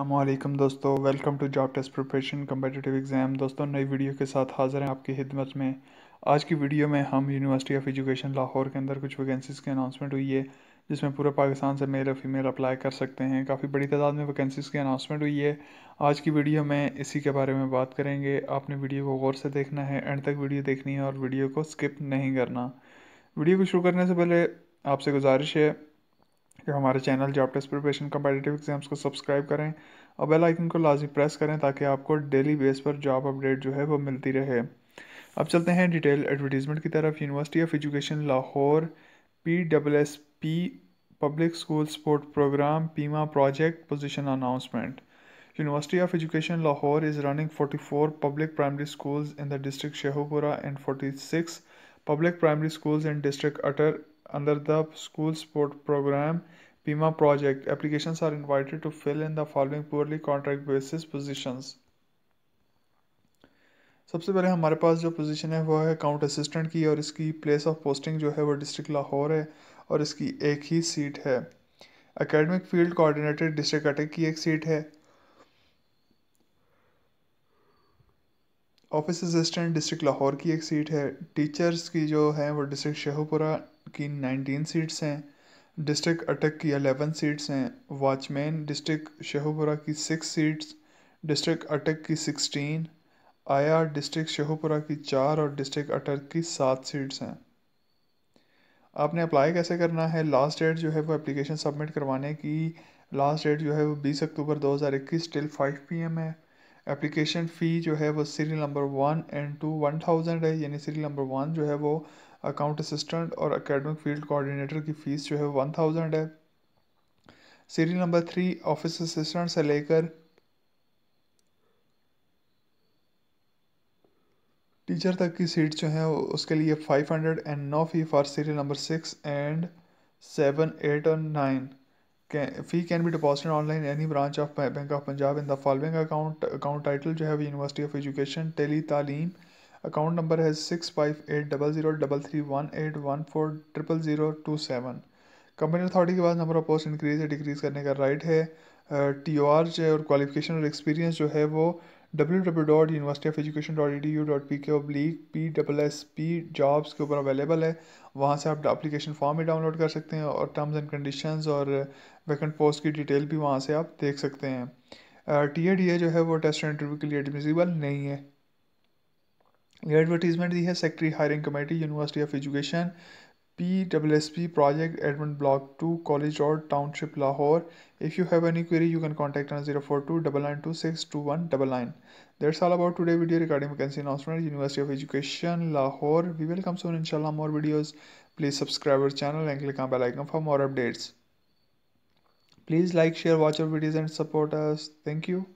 अल्लाम दोस्तों welcome to job test preparation competitive exam दोस्तों नई वीडियो के साथ हाज़िर हैं आपकी खिदमत में आज की वीडियो में हम यूनिवर्सिटी ऑफ एजुकेशन लाहौर के अंदर कुछ वैकेंसीज़ के अनाउंसमेंट हुई है जिसमें पूरे पाकिस्तान से मेल और फीमेल अप्लाई कर सकते हैं काफ़ी बड़ी तादाद में वैकेंसीज़ की अनाउंसमेंट हुई है आज की वीडियो में इसी के बारे में बात करेंगे आपने वीडियो को गौर से देखना है एंड तक वीडियो देखनी है और वीडियो को स्किप नहीं करना वीडियो को शुरू करने से पहले आपसे गुजारिश है हमारे channel job test preparation competitive exams को सब्सक्राइब करें और बेल आइकन को लाजमी प्रेस करें ताकि आपको डेली बेस पर जॉब अपडेट जो है वो मिलती रहे अब चलते हैं डिटेल एडवर्टीज़मेंट की तरफ university of education Lahore P double S P public school support programme पीमा project position announcement university of education Lahore is running forty four public primary school in the district district and forty six public primary school in district Attock under the school sport program Pima project. Applications are invited to fill in the following poorly contract basis positions. सबसे पहले हमारे पास जो position है वो है account assistant की और इसकी प्लेस ऑफ पोस्टिंग जो है वो डिस्ट्रिक्ट लाहौर है और इसकी एक ही सीट है academic field coordinator district Attock की एक सीट है ऑफिस असिस्टेंट डिस्ट्रिक्ट लाहौर की एक सीट है टीचर्स की जो है वो डिस्ट्रिक्ट शेहपुरा की नाइनटीन सीट्स हैं डिस्ट्रिक्ट अटक की अलेवन सीट्स हैं वाचमैन डिस्ट्रिक्ट शहपुरा की सिक्स सीट्स डिस्ट्रिक्ट अटक की सिक्सटीन आया डिस्ट्रिक्ट शहपुरा की चार और डिस्ट्रिक्ट अटक की सात सीट्स हैं आपने अप्लाई कैसे करना है लास्ट डेट जो है वो एप्लीकेशन सबमिट करवाने की लास्ट डेट जो है वो बीस अक्टूबर दो हज़ार इक्कीस टिल फाइव पी एम है एप्लीकेशन फ़ी जो है वो serial number one and two one thousand है यानी सीरियल नंबर वन जो है वो अकाउंट असिस्टेंट और अकेडमिक फील्ड कोऑर्डिनेटर की फ़ीस जो है वन थाउजेंड है serial number three office assistant से लेकर टीचर तक की सीट जो है उसके लिए फाइव हंड्रेड एंड नौ fee for serial number six and seven eight और nine fee can be deposited online any branch of bank of Punjab in the following account account title जो है यूनिवर्सिटी ऑफ एजुकेशन टेली तालीम account number है six five eight eight double double zero three one one four triple zero two seven company authority के पास number of post increase या decrease करने का राइट है टी ओ आर जो है और क्वालिफिकेशन और एक्सपीरियंस जो है वो W W dot university of education dot E D U dot P K ओब्लीग P double S P jobs के ऊपर अवेलेबल है वहाँ से आप अप्लीकेशन फॉर्म भी डाउनलोड कर सकते हैं और टर्म्स एंड कंडीशन और वैकेंट पोस्ट की डिटेल भी वहाँ से आप देख सकते हैं टी ए डी ए जो है वो टेस्ट इंटरव्यू के लिए एडमिजिबल नहीं है ये एडवर्टीज़मेंट दी है secretary hiring committee university of education P project S block 2 college road township lahore if you have any query you can contact you can contact on that's all about today video regarding vacancy announcement university of education lahore we will come soon inshallah more videos please subscribe our channel and click on bell icon for more updates please like share watch our videos and support us thank you